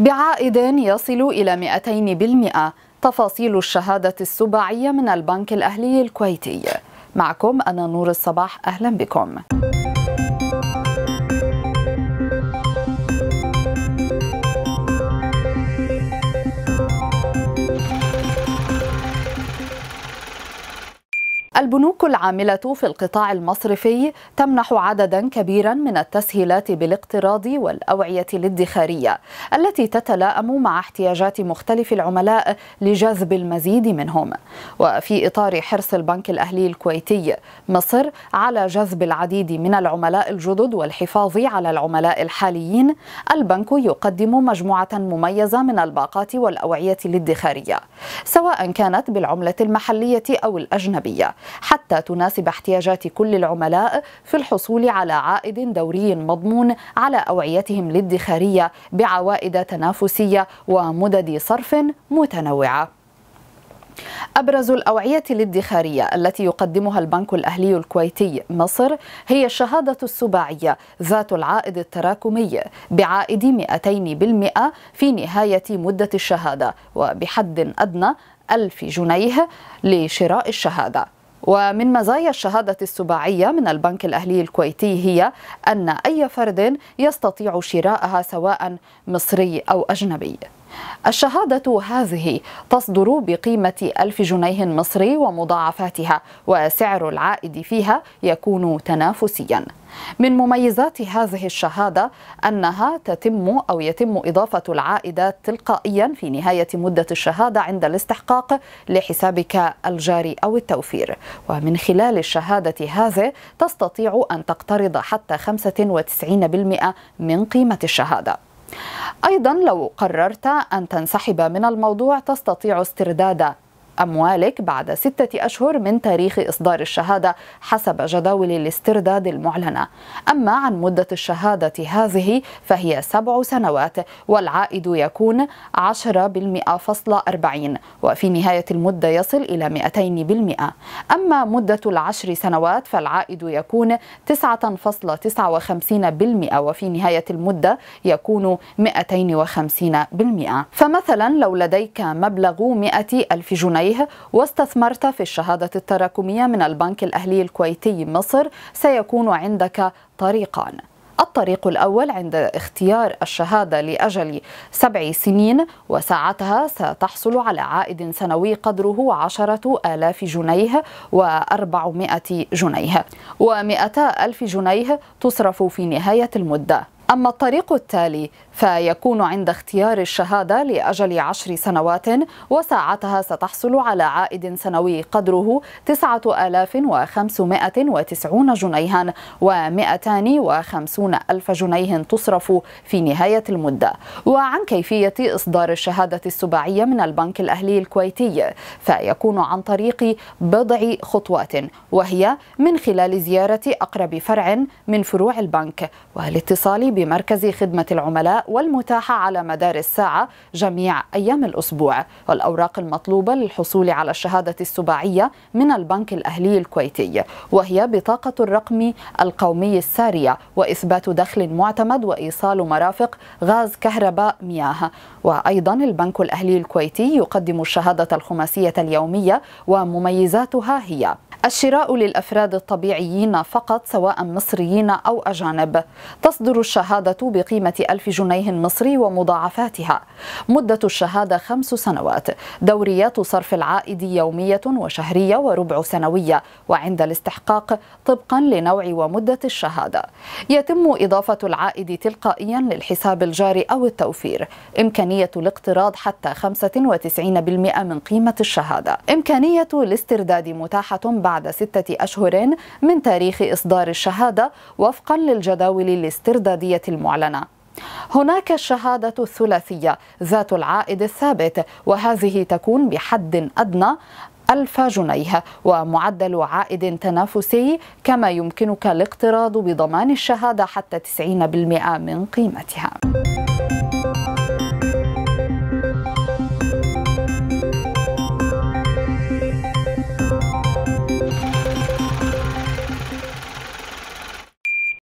بعائد يصل إلى 200% تفاصيل الشهادة السباعية من البنك الأهلي الكويتي معكم أنا نور الصباح أهلا بكم البنوك العاملة في القطاع المصرفي تمنح عددا كبيرا من التسهيلات بالاقتراض والأوعية الادخارية التي تتلائم مع احتياجات مختلف العملاء لجذب المزيد منهم وفي إطار حرص البنك الأهلي الكويتي مصر على جذب العديد من العملاء الجدد والحفاظ على العملاء الحاليين البنك يقدم مجموعة مميزة من الباقات والأوعية الادخارية سواء كانت بالعملة المحلية أو الأجنبية حتى تناسب احتياجات كل العملاء في الحصول على عائد دوري مضمون على أوعيتهم الادخارية بعوائد تنافسية ومدد صرف متنوعة أبرز الأوعية الادخارية التي يقدمها البنك الأهلي الكويتي مصر هي الشهادة السباعية ذات العائد التراكمي بعائد 200% في نهاية مدة الشهادة وبحد أدنى ألف جنيه لشراء الشهادة ومن مزايا الشهادة السباعية من البنك الأهلي الكويتي هي أن أي فرد يستطيع شراءها سواء مصري أو أجنبي الشهادة هذه تصدر بقيمة ألف جنيه مصري ومضاعفاتها وسعر العائد فيها يكون تنافسيا من مميزات هذه الشهادة أنها تتم أو يتم إضافة العائد تلقائيا في نهاية مدة الشهادة عند الاستحقاق لحسابك الجاري أو التوفير ومن خلال الشهادة هذه تستطيع أن تقترض حتى 95% من قيمة الشهادة أيضا لو قررت أن تنسحب من الموضوع تستطيع استرداد أموالك بعد ستة أشهر من تاريخ إصدار الشهادة حسب جداول الاسترداد المعلنة أما عن مدة الشهادة هذه فهي سبع سنوات والعائد يكون 10% فصل 40 وفي نهاية المدة يصل إلى 200% أما مدة العشر سنوات فالعائد يكون 9.59% وفي نهاية المدة يكون 250% فمثلا لو لديك مبلغ 100 ألف جنيه عليها واستثمرت في الشهادة التراكمية من البنك الأهلي الكويتي مصر سيكون عندك طريقان الطريق الأول عند اختيار الشهادة لأجل سبع سنين وساعتها ستحصل على عائد سنوي قدره عشرة آلاف جنيه وأربعمائة جنيه ومئتا ألف جنيه تصرف في نهاية المدة أما الطريق التالي فيكون عند اختيار الشهادة لأجل عشر سنوات وساعتها ستحصل على عائد سنوي قدره 9590 جنيها و250 ألف جنيه تصرف في نهاية المدة وعن كيفية إصدار الشهادة السباعية من البنك الأهلي الكويتي فيكون عن طريق بضع خطوات وهي من خلال زيارة أقرب فرع من فروع البنك والاتصال بمركز خدمة العملاء والمتاحة على مدار الساعة جميع أيام الأسبوع والأوراق المطلوبة للحصول على الشهادة السباعية من البنك الأهلي الكويتي وهي بطاقة الرقم القومي السارية وإثبات دخل معتمد وإيصال مرافق غاز كهرباء مياه وأيضا البنك الأهلي الكويتي يقدم الشهادة الخماسية اليومية ومميزاتها هي الشراء للأفراد الطبيعيين فقط سواء مصريين أو أجانب تصدر الشهادة الشهادة بقيمة ألف جنيه مصري ومضاعفاتها مدة الشهادة خمس سنوات دوريات صرف العائد يومية وشهرية وربع سنوية وعند الاستحقاق طبقا لنوع ومدة الشهادة يتم إضافة العائد تلقائيا للحساب الجاري أو التوفير إمكانية الاقتراض حتى 95% من قيمة الشهادة إمكانية الاسترداد متاحة بعد ستة أشهر من تاريخ إصدار الشهادة وفقا للجداول الاستردادية العائدات المعلنة هناك الشهادة الثلاثية ذات العائد الثابت وهذه تكون بحد أدنى ألف جنيه ومعدل عائد تنافسي كما يمكنك الاقتراض بضمان الشهادة حتى 90% من قيمتها